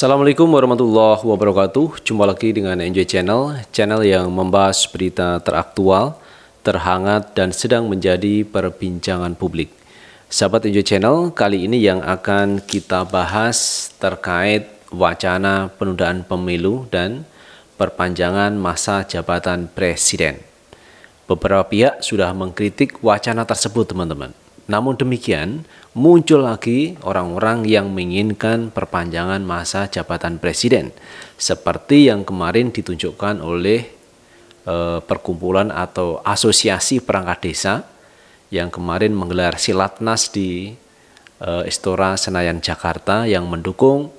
Assalamualaikum warahmatullahi wabarakatuh. Jumpa lagi dengan Enjoy Channel, channel yang membahas berita teraktual, terhangat dan sedang menjadi perbincangan publik. Sahabat Enjoy Channel, kali ini yang akan kita bahas terkait wacana penundaan pemilu dan perpanjangan masa jabatan presiden. Beberapa pihak sudah mengkritik wacana tersebut, teman-teman. Namun demikian, muncul lagi orang-orang yang menginginkan perpanjangan masa jabatan presiden, seperti yang kemarin ditunjukkan oleh e, perkumpulan atau asosiasi perangkat desa yang kemarin menggelar silatnas di e, Istora Senayan Jakarta yang mendukung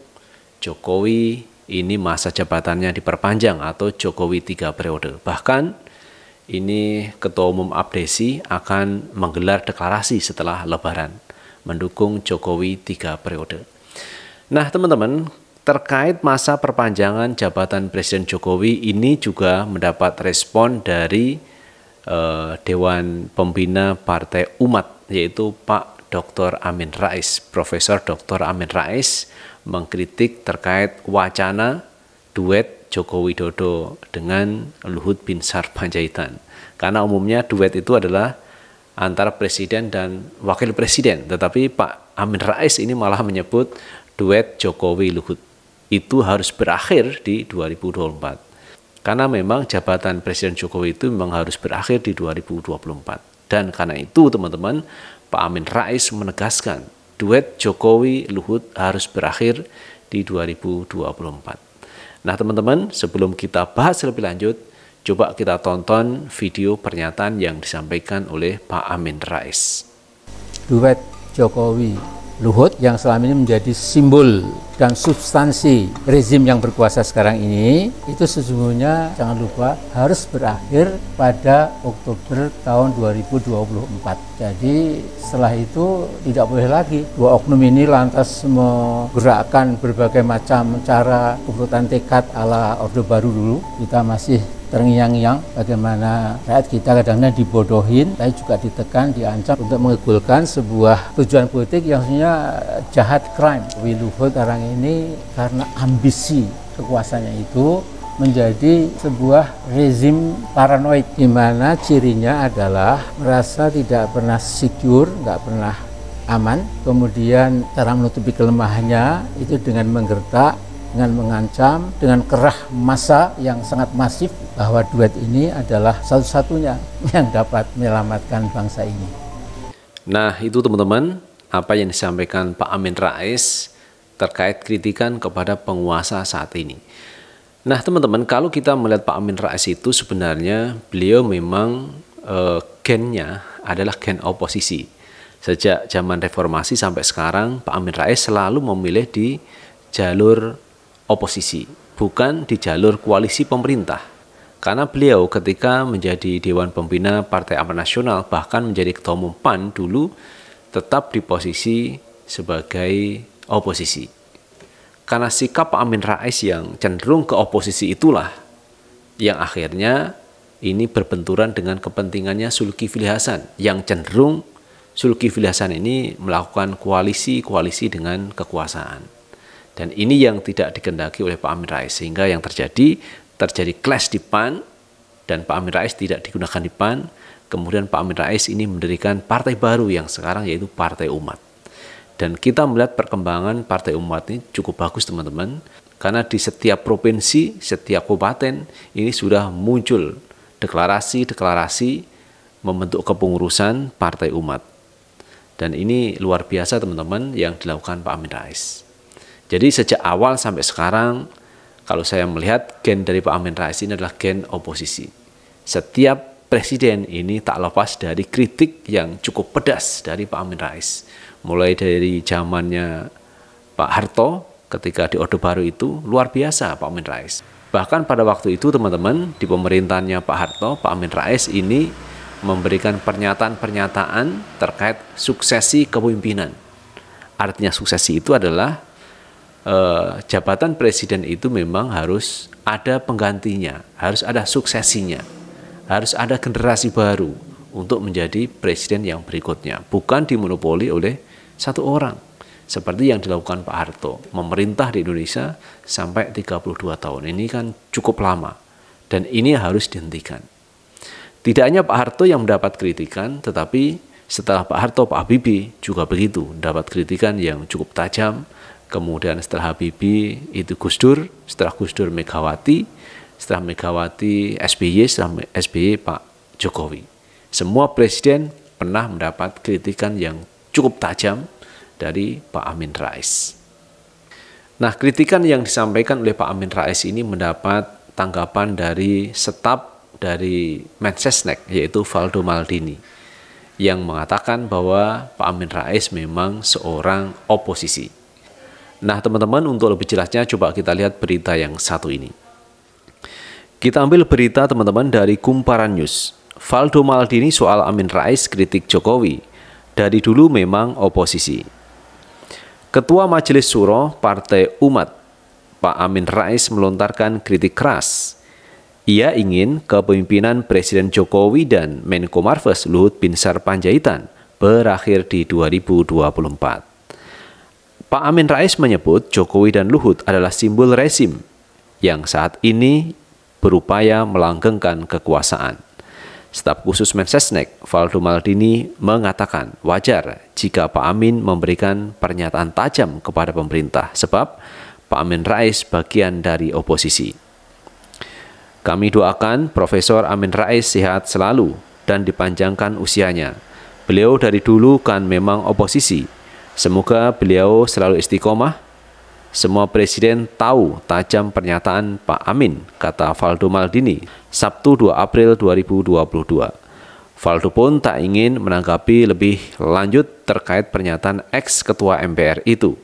Jokowi ini masa jabatannya diperpanjang atau Jokowi tiga periode. Bahkan ini Ketua Umum Abdesi akan menggelar deklarasi setelah Lebaran mendukung Jokowi tiga periode. Nah, teman-teman, terkait masa perpanjangan jabatan Presiden Jokowi ini juga mendapat respon dari eh, Dewan Pembina Partai Umat yaitu Pak Dr. Amin Rais, Profesor Dr. Amin Rais mengkritik terkait wacana duet Joko Widodo dengan Luhut bin Sarpanjaitan. Karena umumnya duet itu adalah antara presiden dan wakil presiden, tetapi Pak Amin Rais ini malah menyebut duet Jokowi Luhut. Itu harus berakhir di 2024. Karena memang jabatan Presiden Jokowi itu memang harus berakhir di 2024. Dan karena itu teman-teman, Pak Amin Rais menegaskan duet Jokowi Luhut harus berakhir di 2024. Nah teman-teman sebelum kita bahas lebih lanjut, coba kita tonton video pernyataan yang disampaikan oleh Pak Amin Rais. Duet Jokowi Luhut yang selama ini menjadi simbol dan substansi rezim yang berkuasa sekarang ini itu sesungguhnya jangan lupa harus berakhir pada Oktober tahun 2024. Jadi setelah itu tidak boleh lagi dua oknum ini lantas menggerakkan berbagai macam cara kebutuhan tekad ala Orde Baru dulu. Kita masih terngiang-ngiang bagaimana rakyat kita kadang-kadang dibodohin, tapi juga ditekan, diancam untuk mengegulkan sebuah tujuan politik yang sebenarnya jahat crime. Wiluhut sekarang ini karena ambisi kekuasaannya itu menjadi sebuah rezim paranoid di mana cirinya adalah merasa tidak pernah secure, nggak pernah aman, kemudian cara menutupi kelemahannya itu dengan menggertak dengan mengancam dengan kerah masa yang sangat masif bahwa duet ini adalah satu-satunya yang dapat menyelamatkan bangsa ini. Nah itu teman-teman apa yang disampaikan Pak Amin Rais terkait kritikan kepada penguasa saat ini. Nah teman-teman kalau kita melihat Pak Amin Rais itu sebenarnya beliau memang eh, gennya adalah gen oposisi. Sejak zaman reformasi sampai sekarang Pak Amin Rais selalu memilih di jalur oposisi, bukan di jalur koalisi pemerintah. Karena beliau ketika menjadi Dewan Pembina Partai Amanat Nasional, bahkan menjadi Ketua Umum PAN dulu, tetap di posisi sebagai oposisi. Karena sikap Pak Amin Rais yang cenderung ke oposisi itulah yang akhirnya ini berbenturan dengan kepentingannya Sulki Hasan yang cenderung Sulki Hasan ini melakukan koalisi-koalisi dengan kekuasaan. Dan ini yang tidak dikendaki oleh Pak Amin Rais sehingga yang terjadi terjadi clash di PAN dan Pak Amin Rais tidak digunakan di PAN. Kemudian Pak Amin Rais ini mendirikan partai baru yang sekarang yaitu Partai Umat. Dan kita melihat perkembangan Partai Umat ini cukup bagus teman-teman. Karena di setiap provinsi, setiap kabupaten ini sudah muncul deklarasi-deklarasi membentuk kepengurusan Partai Umat. Dan ini luar biasa teman-teman yang dilakukan Pak Amin Rais. Jadi sejak awal sampai sekarang kalau saya melihat gen dari Pak Amin Rais ini adalah gen oposisi. Setiap presiden ini tak lepas dari kritik yang cukup pedas dari Pak Amin Rais. Mulai dari zamannya Pak Harto ketika di Orde Baru itu luar biasa Pak Amin Rais. Bahkan pada waktu itu teman-teman di pemerintahnya Pak Harto, Pak Amin Rais ini memberikan pernyataan-pernyataan terkait suksesi kepemimpinan. Artinya suksesi itu adalah eh, jabatan presiden itu memang harus ada penggantinya, harus ada suksesinya, harus ada generasi baru untuk menjadi presiden yang berikutnya, bukan dimonopoli oleh satu orang seperti yang dilakukan Pak Harto memerintah di Indonesia sampai 32 tahun ini kan cukup lama dan ini harus dihentikan tidak hanya Pak Harto yang mendapat kritikan tetapi setelah Pak Harto Pak Habibie juga begitu mendapat kritikan yang cukup tajam kemudian setelah Habibie itu Gus Dur, setelah Gus Dur Megawati, setelah Megawati SBY, setelah SBY Pak Jokowi. Semua presiden pernah mendapat kritikan yang cukup tajam dari Pak Amin Rais. Nah, kritikan yang disampaikan oleh Pak Amin Rais ini mendapat tanggapan dari setap dari Mensesnek yaitu Valdo Maldini yang mengatakan bahwa Pak Amin Rais memang seorang oposisi. Nah, teman-teman, untuk lebih jelasnya coba kita lihat berita yang satu ini. Kita ambil berita teman-teman dari Kumparan News. Valdo Maldini soal Amin Rais kritik Jokowi. Dari dulu memang oposisi. Ketua Majelis Suro Partai Umat, Pak Amin Rais melontarkan kritik keras. Ia ingin kepemimpinan Presiden Jokowi dan Menko Marves Luhut Binsar Panjaitan berakhir di 2024. Pak Amin Rais menyebut Jokowi dan Luhut adalah simbol rezim yang saat ini berupaya melanggengkan kekuasaan. Staf khusus Mensesnek, Valdo Maldini, mengatakan wajar jika Pak Amin memberikan pernyataan tajam kepada pemerintah sebab Pak Amin Rais bagian dari oposisi. Kami doakan Profesor Amin Rais sehat selalu dan dipanjangkan usianya. Beliau dari dulu kan memang oposisi, Semoga beliau selalu istiqomah. Semua presiden tahu tajam pernyataan Pak Amin, kata Valdo Maldini, Sabtu 2 April 2022. Valdo pun tak ingin menanggapi lebih lanjut terkait pernyataan ex-ketua MPR itu.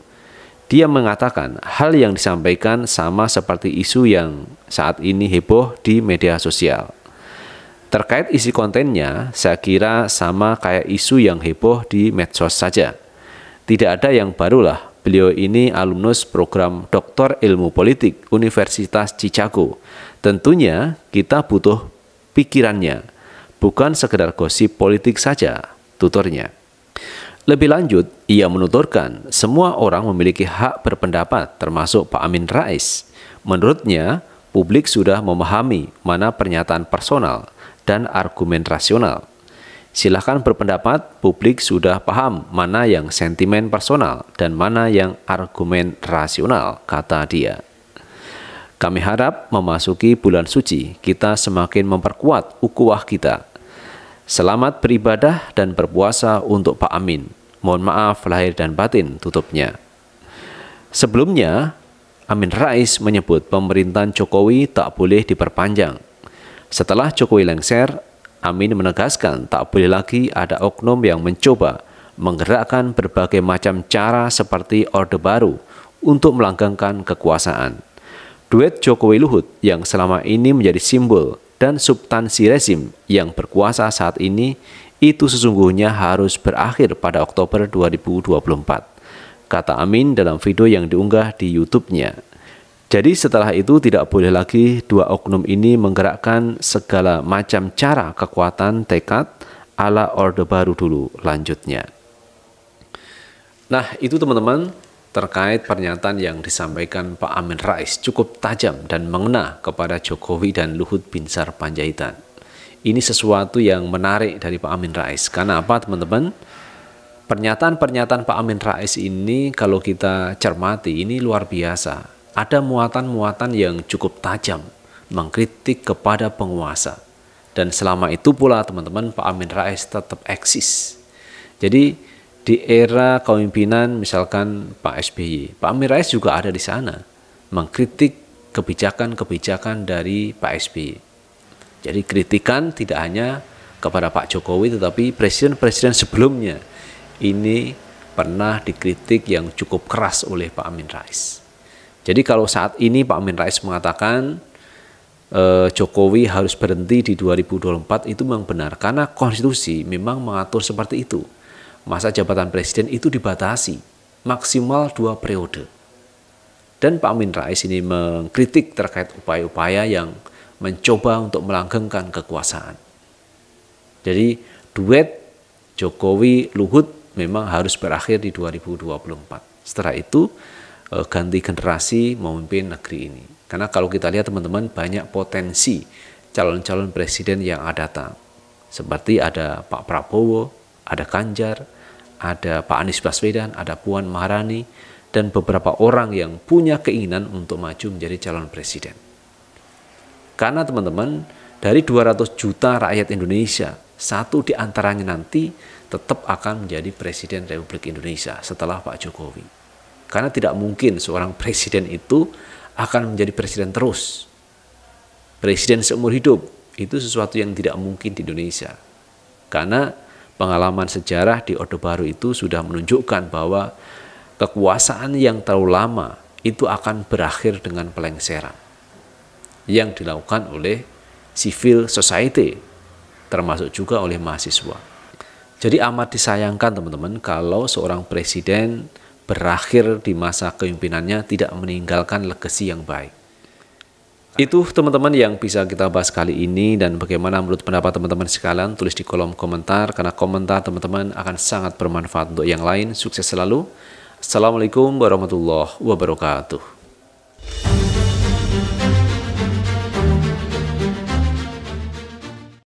Dia mengatakan hal yang disampaikan sama seperti isu yang saat ini heboh di media sosial. Terkait isi kontennya, saya kira sama kayak isu yang heboh di medsos saja. Tidak ada yang barulah. Beliau ini alumnus program Doktor Ilmu Politik Universitas Chicago. Tentunya kita butuh pikirannya, bukan sekedar gosip politik saja, tuturnya. Lebih lanjut, ia menuturkan semua orang memiliki hak berpendapat termasuk Pak Amin Rais. Menurutnya, publik sudah memahami mana pernyataan personal dan argumen rasional. Silahkan berpendapat, publik sudah paham mana yang sentimen personal dan mana yang argumen rasional, kata dia. Kami harap memasuki bulan suci, kita semakin memperkuat ukuah kita. Selamat beribadah dan berpuasa untuk Pak Amin. Mohon maaf lahir dan batin, tutupnya. Sebelumnya, Amin Rais menyebut pemerintahan Jokowi tak boleh diperpanjang. Setelah Jokowi lengser, Amin menegaskan tak boleh lagi ada oknum yang mencoba menggerakkan berbagai macam cara seperti Orde Baru untuk melanggengkan kekuasaan. Duet Jokowi Luhut yang selama ini menjadi simbol dan substansi rezim yang berkuasa saat ini itu sesungguhnya harus berakhir pada Oktober 2024, kata Amin dalam video yang diunggah di YouTube-nya. Jadi setelah itu tidak boleh lagi dua oknum ini menggerakkan segala macam cara kekuatan tekad ala Orde Baru dulu lanjutnya. Nah itu teman-teman terkait pernyataan yang disampaikan Pak Amin Rais cukup tajam dan mengena kepada Jokowi dan Luhut Binsar Panjaitan. Ini sesuatu yang menarik dari Pak Amin Rais. Karena apa teman-teman? Pernyataan-pernyataan Pak Amin Rais ini kalau kita cermati ini luar biasa ada muatan-muatan yang cukup tajam mengkritik kepada penguasa. Dan selama itu pula teman-teman Pak Amin Rais tetap eksis. Jadi di era kepemimpinan misalkan Pak SBY, Pak Amin Rais juga ada di sana mengkritik kebijakan-kebijakan dari Pak SBY. Jadi kritikan tidak hanya kepada Pak Jokowi tetapi presiden-presiden sebelumnya ini pernah dikritik yang cukup keras oleh Pak Amin Rais. Jadi kalau saat ini Pak Amin Rais mengatakan eh, Jokowi harus berhenti di 2024 itu memang benar karena konstitusi memang mengatur seperti itu. Masa jabatan presiden itu dibatasi maksimal dua periode. Dan Pak Amin Rais ini mengkritik terkait upaya-upaya yang mencoba untuk melanggengkan kekuasaan. Jadi duet Jokowi Luhut memang harus berakhir di 2024. Setelah itu Eh, ganti generasi memimpin negeri ini. Karena kalau kita lihat teman-teman banyak potensi calon-calon presiden yang ada datang. Seperti ada Pak Prabowo, ada Ganjar, ada Pak Anies Baswedan, ada Puan Maharani, dan beberapa orang yang punya keinginan untuk maju menjadi calon presiden. Karena teman-teman, dari 200 juta rakyat Indonesia, satu di antaranya nanti tetap akan menjadi presiden Republik Indonesia setelah Pak Jokowi. Karena tidak mungkin seorang presiden itu akan menjadi presiden terus. Presiden seumur hidup itu sesuatu yang tidak mungkin di Indonesia. Karena pengalaman sejarah di Orde Baru itu sudah menunjukkan bahwa kekuasaan yang terlalu lama itu akan berakhir dengan pelengseran yang dilakukan oleh civil society termasuk juga oleh mahasiswa. Jadi amat disayangkan teman-teman kalau seorang presiden berakhir di masa kepemimpinannya tidak meninggalkan legasi yang baik. Itu teman-teman yang bisa kita bahas kali ini dan bagaimana menurut pendapat teman-teman sekalian tulis di kolom komentar karena komentar teman-teman akan sangat bermanfaat untuk yang lain. Sukses selalu. Assalamualaikum warahmatullahi wabarakatuh.